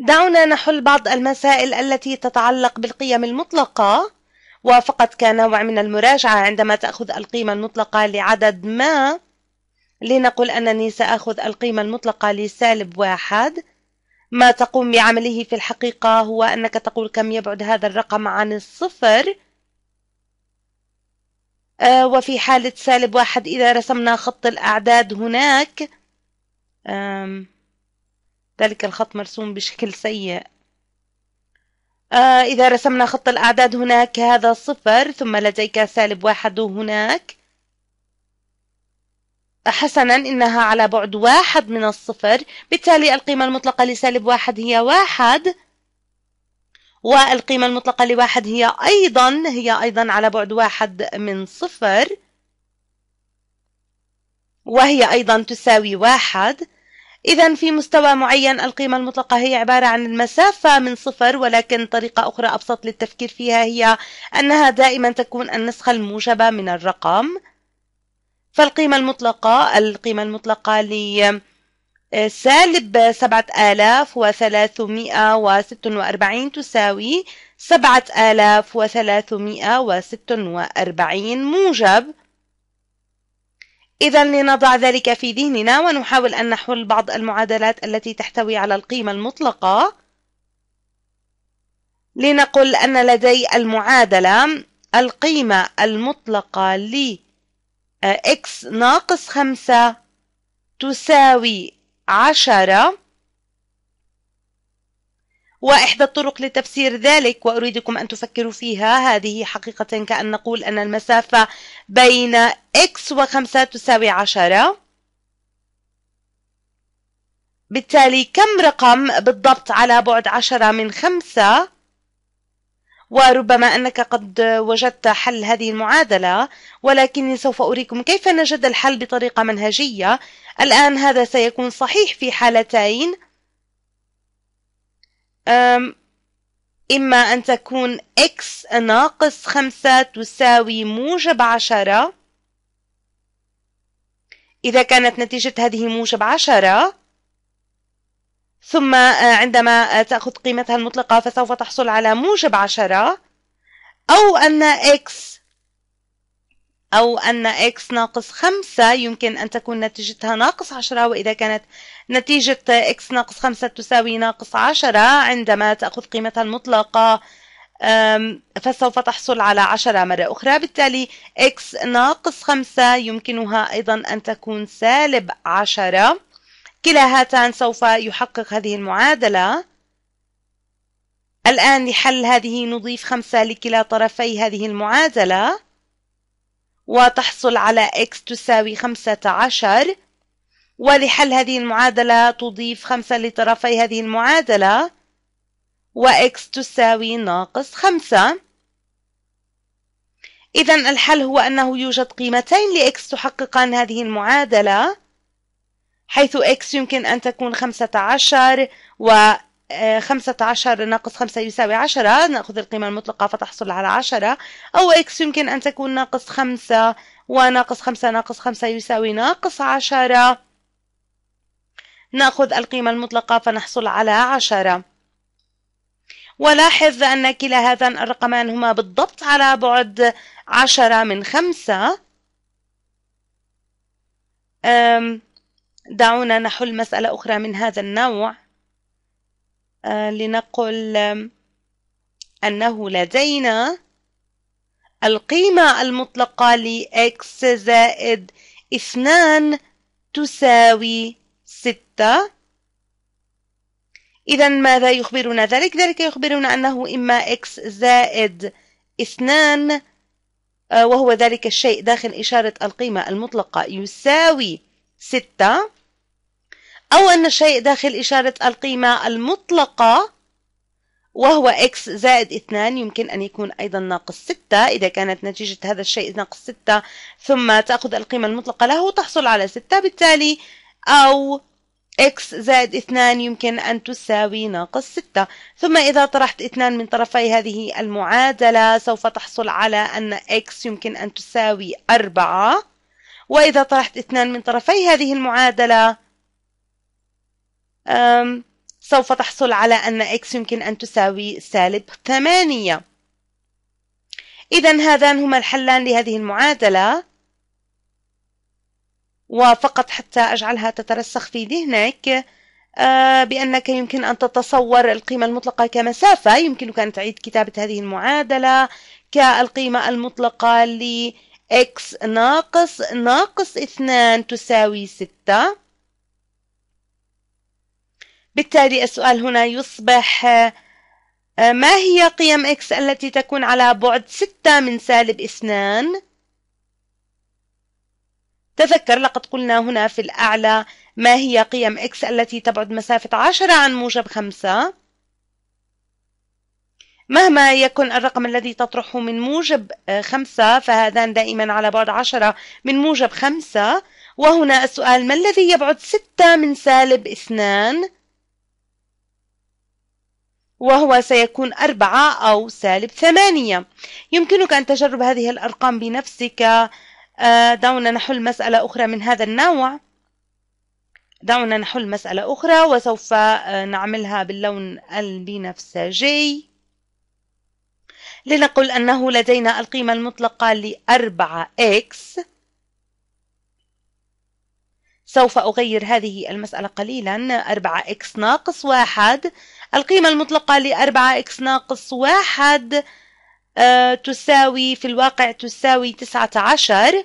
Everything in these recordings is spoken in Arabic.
دعونا نحل بعض المسائل التي تتعلق بالقيم المطلقة وفقط كنوع من المراجعة عندما تأخذ القيمة المطلقة لعدد ما لنقل أنني سأخذ القيمة المطلقة لسالب واحد ما تقوم بعمله في الحقيقة هو أنك تقول كم يبعد هذا الرقم عن الصفر آه، وفي حالة سالب واحد إذا رسمنا خط الأعداد هناك آم ذلك الخط مرسوم بشكل سيء آه إذا رسمنا خط الأعداد هناك هذا صفر ثم لديك سالب واحد هناك حسنا إنها على بعد واحد من الصفر بالتالي القيمة المطلقة لسالب واحد هي واحد والقيمة المطلقة لواحد هي أيضا هي أيضا على بعد واحد من صفر وهي أيضا تساوي واحد إذا في مستوى معين القيمة المطلقة هي عبارة عن المسافة من صفر ولكن طريقة أخرى أبسط للتفكير فيها هي أنها دائما تكون النسخة الموجبة من الرقم فالقيمة المطلقة القيمة المطلقة لسالب آه، سالب سبعة آلاف وثلاثمائة وست وأربعين تساوي سبعة آلاف وثلاثمائة وست وأربعين موجب إذا لنضع ذلك في ذهننا ونحاول أن نحل بعض المعادلات التي تحتوي على القيمة المطلقة لنقل أن لدي المعادلة القيمة المطلقة ل x آه، ناقص خمسة تساوي عشرة وإحدى الطرق لتفسير ذلك وأريدكم أن تفكروا فيها هذه حقيقة كأن نقول أن المسافة بين x و5 تساوي 10 بالتالي كم رقم بالضبط على بعد 10 من 5 وربما أنك قد وجدت حل هذه المعادلة ولكني سوف أريكم كيف نجد الحل بطريقة منهجية الآن هذا سيكون صحيح في حالتين إما أن تكون x ناقص خمسة تساوي موجب عشرة إذا كانت نتيجة هذه موجب عشرة ثم آه، عندما آه، تأخذ قيمتها المطلقة فسوف تحصل على موجب عشرة أو أن x أو أن x ناقص خمسة يمكن أن تكون نتيجتها ناقص عشرة وإذا كانت نتيجة x ناقص خمسة تساوي ناقص عشرة عندما تأخذ قيمتها المطلقة فسوف تحصل على عشرة مرة أخرى بالتالي x ناقص خمسة يمكنها أيضا أن تكون سالب عشرة كلا هاتان سوف يحقق هذه المعادلة الآن لحل هذه نضيف خمسة لكلا طرفي هذه المعادلة وتحصل على x تساوي 15 ولحل هذه المعادلة تضيف 5 لطرفي هذه المعادلة و x تساوي ناقص 5 إذا الحل هو أنه يوجد قيمتين لx تحققان هذه المعادلة حيث x يمكن أن تكون 15 و خمسة عشر ناقص خمسة يساوي عشرة نأخذ القيمة المطلقة فتحصل على عشرة أو إكس يمكن أن تكون ناقص خمسة وناقص خمسة ناقص خمسة يساوي ناقص عشرة نأخذ القيمة المطلقة فنحصل على عشرة ولاحظ أن كلا هذان الرقمان هما بالضبط على بعد عشرة من خمسة دعونا نحل مسألة أخرى من هذا النوع آه، لنقل أنه لدينا القيمة المطلقة لـ x زائد 2 تساوي 6 إذا ماذا يخبرنا ذلك؟ ذلك يخبرنا أنه إما x زائد 2 آه، وهو ذلك الشيء داخل إشارة القيمة المطلقة يساوي 6 أو أن الشيء داخل إشارة القيمة المطلقة وهو x زائد 2 يمكن أن يكون أيضا ناقص 6 إذا كانت نتيجة هذا الشيء ناقص 6 ثم تأخذ القيمة المطلقة له تحصل على 6 بالتالي أو x زائد 2 يمكن أن تساوي ناقص 6 ثم إذا طرحت 2 من طرفي هذه المعادلة سوف تحصل على أن x يمكن أن تساوي 4 وإذا طرحت 2 من طرفي هذه المعادلة سوف تحصل على أن x يمكن أن تساوي سالب ثمانية إذا هذان هما الحلان لهذه المعادلة وفقط حتى أجعلها تترسخ في ذهنك بأنك يمكن أن تتصور القيمة المطلقة كمسافة يمكنك أن تعيد كتابة هذه المعادلة كالقيمة المطلقة لـ x ناقص ناقص اثنان تساوي ستة بالتالي السؤال هنا يصبح آه، ما هي قيم x التي تكون على بعد 6 من سالب 2 تذكر لقد قلنا هنا في الأعلى ما هي قيم x التي تبعد مسافة 10 عن موجب 5 مهما يكن الرقم الذي تطرحه من موجب 5 آه، فهذان دائما على بعد 10 من موجب 5 وهنا السؤال ما الذي يبعد 6 من سالب 2 وهو سيكون أربعة أو سالب ثمانية يمكنك أن تجرب هذه الأرقام بنفسك آه، دعونا نحل مسألة أخرى من هذا النوع دعونا نحل مسألة أخرى وسوف آه، نعملها باللون البنفسجي لنقل أنه لدينا القيمة المطلقة لأربعة إكس سوف أغير هذه المسألة قليلا أربعة إكس ناقص واحد القيمة المطلقة لأربعة إكس ناقص واحد آه، تساوي في الواقع تساوي تسعة عشر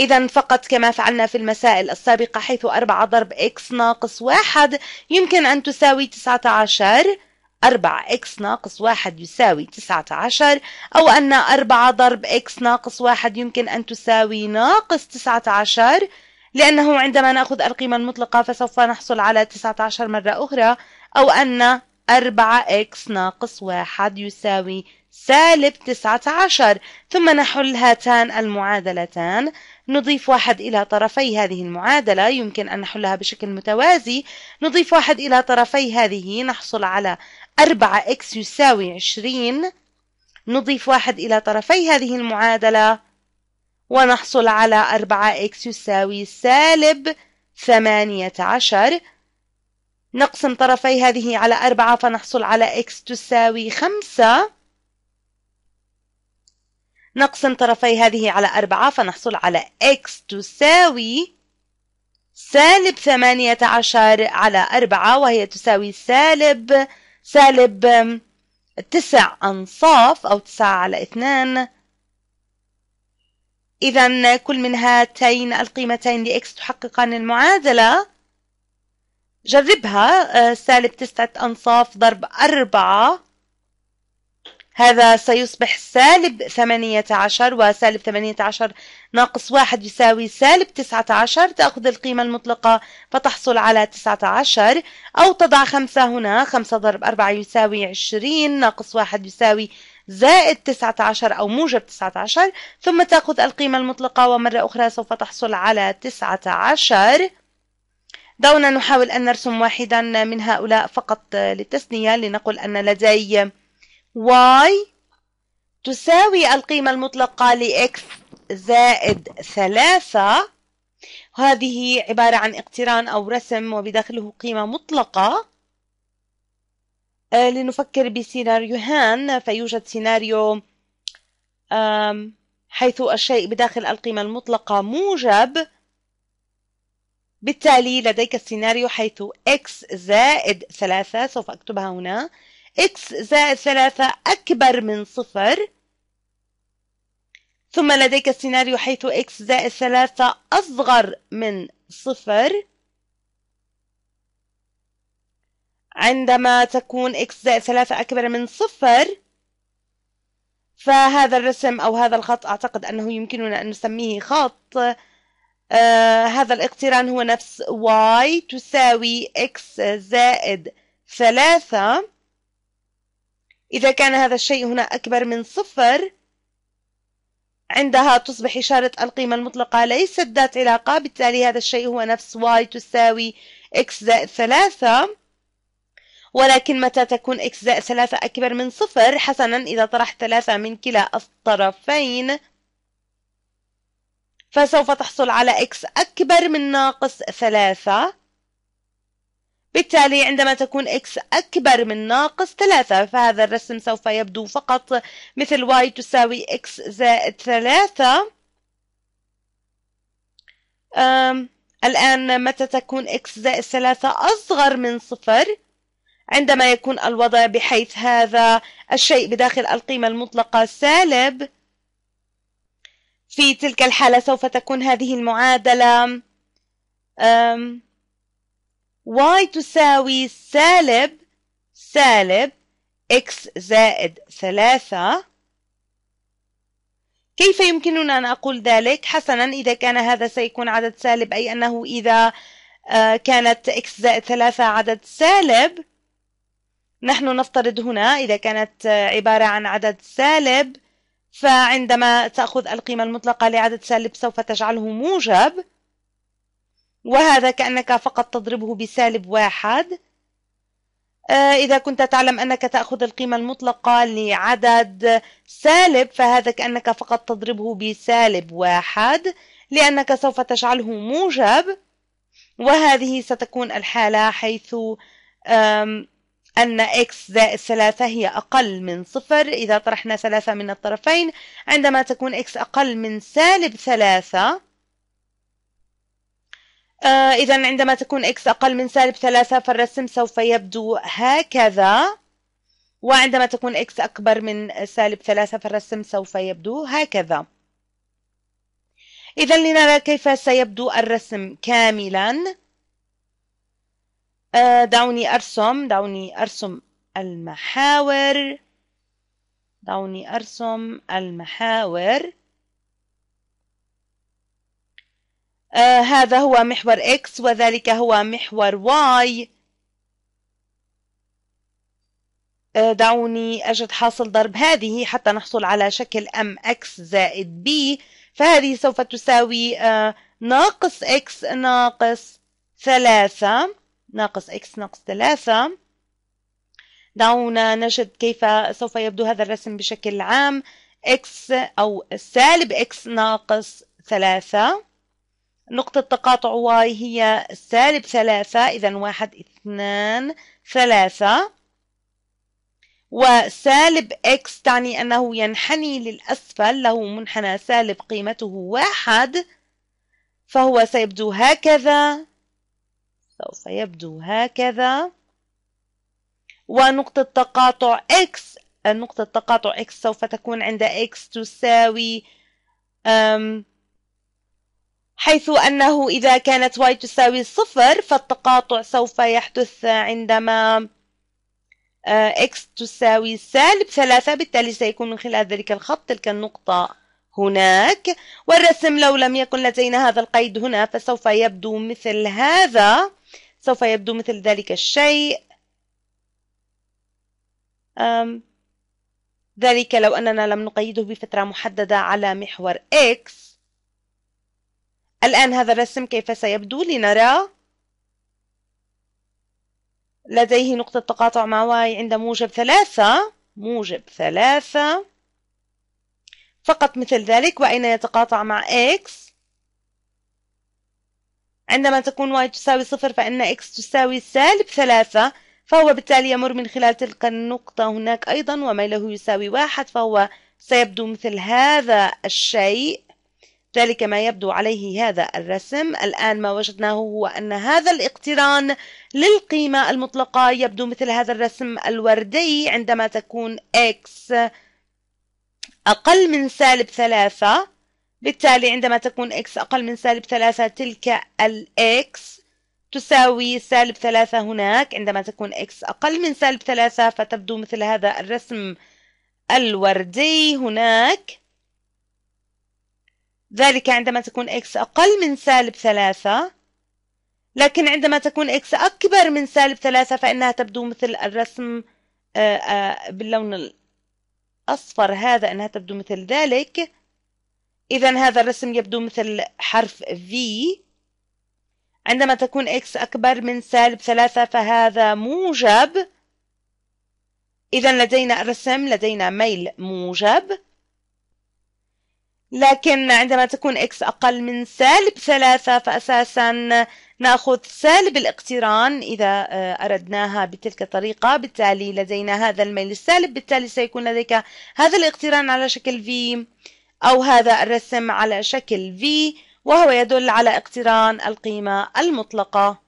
إذا فقط كما فعلنا في المسائل السابقة حيث أربعة ضرب إكس ناقص واحد يمكن أن تساوي تسعة عشر أربعة إكس ناقص واحد يساوي تسعة عشر أو أن أربعة ضرب إكس ناقص واحد يمكن أن تساوي ناقص تسعة عشر لأنه عندما نأخذ القيمة المطلقة فسوف نحصل على 19 مرة أخرى أو أن 4x ناقص واحد يساوي سالب 19 ثم نحل هاتان المعادلتان نضيف واحد إلى طرفي هذه المعادلة يمكن أن نحلها بشكل متوازي نضيف واحد إلى طرفي هذه نحصل على 4x يساوي 20 نضيف واحد إلى طرفي هذه المعادلة ونحصل على 4 4x يساوي سالب 18 نقسم طرفي هذه على 4 فنحصل على x تساوي 5 نقسم طرفي هذه على 4 فنحصل على x تساوي سالب 18 على 4 وهي تساوي سالب سالب 9 أنصاف أو 9 على 2 إذا كل من هاتين القيمتين لإكس تحققان المعادلة جربها آه، سالب تسعة أنصاف ضرب أربعة هذا سيصبح سالب ثمانية عشر وسالب ثمانية عشر ناقص واحد يساوي سالب تسعة عشر تأخذ القيمة المطلقة فتحصل على تسعة عشر أو تضع خمسة هنا خمسة ضرب أربعة يساوي عشرين ناقص واحد يساوي زائد 19 أو موجب 19 ثم تأخذ القيمة المطلقة ومرة أخرى سوف تحصل على 19 دعونا نحاول أن نرسم واحدا من هؤلاء فقط للتسنية لنقل أن لدي y تساوي القيمة المطلقة لـ x زائد ثلاثة هذه عبارة عن اقتران أو رسم وبداخله قيمة مطلقة آه، لنفكر بسيناريوهان فيوجد سيناريو حيث الشيء بداخل القيمة المطلقة موجب بالتالي لديك السيناريو حيث x زائد ثلاثة سوف أكتبها هنا x زائد ثلاثة أكبر من صفر ثم لديك السيناريو حيث x زائد ثلاثة أصغر من صفر عندما تكون إكس زائد ثلاثة أكبر من صفر فهذا الرسم أو هذا الخط أعتقد أنه يمكننا أن نسميه خط آه هذا الاقتران هو نفس y تساوي x زائد ثلاثة إذا كان هذا الشيء هنا أكبر من صفر عندها تصبح إشارة القيمة المطلقة ليست ذات علاقة بالتالي هذا الشيء هو نفس y تساوي x زائد ثلاثة ولكن متى تكون أجزاء ثلاثة أكبر من صفر حسنا إذا طرحت ثلاثة من كلا الطرفين فسوف تحصل على x أكبر من ناقص ثلاثة بالتالي عندما تكون x أكبر من ناقص ثلاثة فهذا الرسم سوف يبدو فقط مثل y تساوي x زائد ثلاثة الآن متى تكون x زائد ثلاثة أصغر من صفر عندما يكون الوضع بحيث هذا الشيء بداخل القيمة المطلقة سالب في تلك الحالة سوف تكون هذه المعادلة y تساوي سالب سالب x زائد ثلاثة كيف يمكننا أن أقول ذلك؟ حسنا إذا كان هذا سيكون عدد سالب أي أنه إذا آه، كانت x زائد ثلاثة عدد سالب نحن نفترض هنا إذا كانت عبارة عن عدد سالب فعندما تأخذ القيمة المطلقة لعدد سالب سوف تجعله موجب وهذا كأنك فقط تضربه بسالب واحد آه، إذا كنت تعلم أنك تأخذ القيمة المطلقة لعدد سالب فهذا كأنك فقط تضربه بسالب واحد لأنك سوف تجعله موجب وهذه ستكون الحالة حيث أن x زائد ثلاثة هي أقل من صفر إذا طرحنا ثلاثة من الطرفين عندما تكون x أقل من سالب ثلاثة آه إذا عندما تكون x أقل من سالب ثلاثة فالرسم سوف يبدو هكذا وعندما تكون x أكبر من سالب ثلاثة فالرسم سوف يبدو هكذا إذا لنرى كيف سيبدو الرسم كاملاً آه، دعوني أرسم دعوني أرسم المحاور دعوني أرسم المحاور آه هذا هو محور X وذلك هو محور Y آه دعوني أجد حاصل ضرب هذه حتى نحصل على شكل MX زائد B فهذه سوف تساوي آه ناقص X ناقص ثلاثة ناقص x ناقص 3 دعونا نجد كيف سوف يبدو هذا الرسم بشكل عام x أو سالب x ناقص 3 نقطة تقاطع y هي سالب 3 إذا واحد اثنان ثلاثة وسالب x تعني أنه ينحني للأسفل له منحنى سالب قيمته واحد فهو سيبدو هكذا سوف يبدو هكذا ونقطة تقاطع x نقطة تقاطع x سوف تكون عند x تساوي حيث أنه إذا كانت y تساوي صفر فالتقاطع سوف يحدث عندما أه، x تساوي سالب ثلاثة بالتالي سيكون من خلال ذلك الخط تلك النقطة هناك والرسم لو لم يكن لدينا هذا القيد هنا فسوف يبدو مثل هذا سوف يبدو مثل ذلك الشيء أم ذلك لو أننا لم نقيده بفترة محددة على محور X الآن هذا الرسم كيف سيبدو لنرى لديه نقطة تقاطع مع Y عند موجب ثلاثة موجب ثلاثة فقط مثل ذلك وأين يتقاطع مع X عندما تكون y تساوي صفر فإن x تساوي سالب ثلاثة فهو بالتالي يمر من خلال تلك النقطة هناك أيضا وميله يساوي واحد فهو سيبدو مثل هذا الشيء ذلك ما يبدو عليه هذا الرسم الآن ما وجدناه هو أن هذا الاقتران للقيمة المطلقة يبدو مثل هذا الرسم الوردي عندما تكون x أقل من سالب ثلاثة بالتالي عندما تكون x أقل من سالب ثلاثة تلك x تساوي سالب ثلاثة هناك عندما تكون x أقل من سالب ثلاثة فتبدو مثل هذا الرسم الوردي هناك ذلك عندما تكون x أقل من سالب ثلاثة لكن عندما تكون x أكبر من سالب ثلاثة فإنها تبدو مثل الرسم آه، آه، باللون الأصفر هذا أنها تبدو مثل ذلك إذا هذا الرسم يبدو مثل حرف V عندما تكون x أكبر من سالب ثلاثة فهذا موجب إذا لدينا الرسم لدينا ميل موجب لكن عندما تكون x أقل من سالب ثلاثة فأساسا نأخذ سالب الاقتران إذا آه، أردناها بتلك الطريقة بالتالي لدينا هذا الميل السالب بالتالي سيكون لديك هذا الاقتران على شكل V أو هذا الرسم على شكل V وهو يدل على اقتران القيمة المطلقة